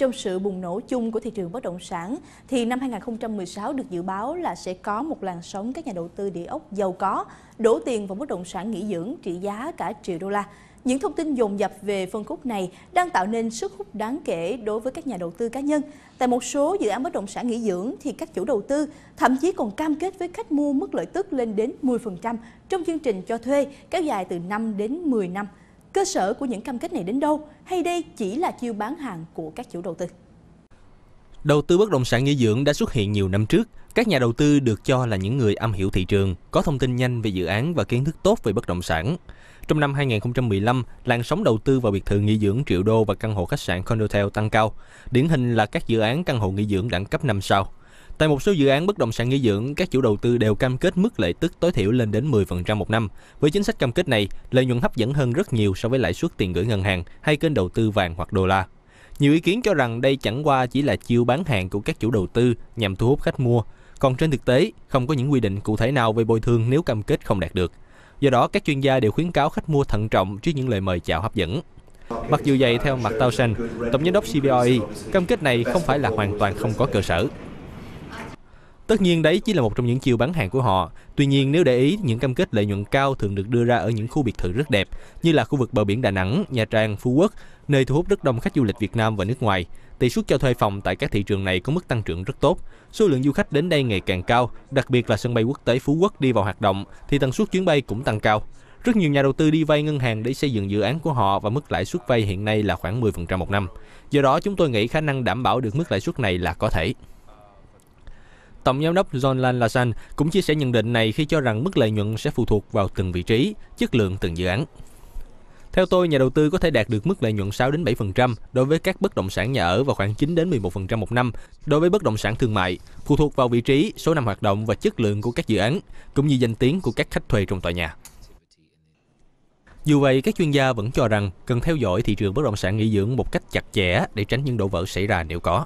Trong sự bùng nổ chung của thị trường bất động sản, thì năm 2016 được dự báo là sẽ có một làn sóng các nhà đầu tư địa ốc giàu có đổ tiền vào bất động sản nghỉ dưỡng trị giá cả triệu đô la. Những thông tin dồn dập về phân khúc này đang tạo nên sức hút đáng kể đối với các nhà đầu tư cá nhân. Tại một số dự án bất động sản nghỉ dưỡng thì các chủ đầu tư thậm chí còn cam kết với khách mua mức lợi tức lên đến 10% trong chương trình cho thuê kéo dài từ 5 đến 10 năm. Cơ sở của những cam kết này đến đâu hay đây chỉ là chiêu bán hàng của các chủ đầu tư? Đầu tư bất động sản nghỉ dưỡng đã xuất hiện nhiều năm trước. Các nhà đầu tư được cho là những người am hiểu thị trường, có thông tin nhanh về dự án và kiến thức tốt về bất động sản. Trong năm 2015, làn sóng đầu tư vào biệt thự nghỉ dưỡng triệu đô và căn hộ khách sạn Condotel tăng cao. Điển hình là các dự án căn hộ nghỉ dưỡng đẳng cấp 5 sao. Tại một số dự án bất động sản nghỉ dưỡng, các chủ đầu tư đều cam kết mức lợi tức tối thiểu lên đến 10% một năm. Với chính sách cam kết này, lợi nhuận hấp dẫn hơn rất nhiều so với lãi suất tiền gửi ngân hàng hay kênh đầu tư vàng hoặc đô la. Nhiều ý kiến cho rằng đây chẳng qua chỉ là chiêu bán hàng của các chủ đầu tư nhằm thu hút khách mua, còn trên thực tế không có những quy định cụ thể nào về bồi thường nếu cam kết không đạt được. Do đó, các chuyên gia đều khuyến cáo khách mua thận trọng trước những lời mời chào hấp dẫn. Mặc dù vậy, theo mặt Tao Xanh, tổng giám đốc CBOE, cam kết này không phải là hoàn toàn không có cơ sở. Tất nhiên đấy chỉ là một trong những chiêu bán hàng của họ. Tuy nhiên nếu để ý, những cam kết lợi nhuận cao thường được đưa ra ở những khu biệt thự rất đẹp, như là khu vực bờ biển Đà Nẵng, Nha Trang, Phú Quốc, nơi thu hút rất đông khách du lịch Việt Nam và nước ngoài. Tỷ suất cho thuê phòng tại các thị trường này có mức tăng trưởng rất tốt. Số lượng du khách đến đây ngày càng cao, đặc biệt là sân bay quốc tế Phú Quốc đi vào hoạt động thì tần suất chuyến bay cũng tăng cao. Rất nhiều nhà đầu tư đi vay ngân hàng để xây dựng dự án của họ và mức lãi suất vay hiện nay là khoảng 10% một năm. Do đó chúng tôi nghĩ khả năng đảm bảo được mức lãi suất này là có thể. Tổng giám đốc John Lan Lasan cũng chia sẻ nhận định này khi cho rằng mức lợi nhuận sẽ phụ thuộc vào từng vị trí, chất lượng từng dự án. Theo tôi, nhà đầu tư có thể đạt được mức lợi nhuận 6 đến 7% đối với các bất động sản nhà ở và khoảng 9 đến 11% một năm đối với bất động sản thương mại, phụ thuộc vào vị trí, số năm hoạt động và chất lượng của các dự án, cũng như danh tiếng của các khách thuê trong tòa nhà. Dù vậy, các chuyên gia vẫn cho rằng cần theo dõi thị trường bất động sản nghỉ dưỡng một cách chặt chẽ để tránh những đổ vỡ xảy ra nếu có.